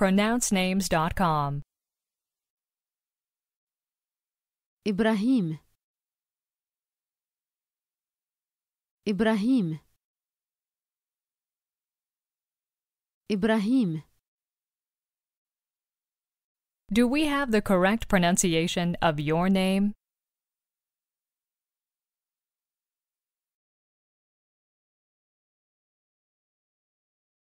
pronouncenames.com. Ibrahim Ibrahim Ibrahim Do we have the correct pronunciation of your name?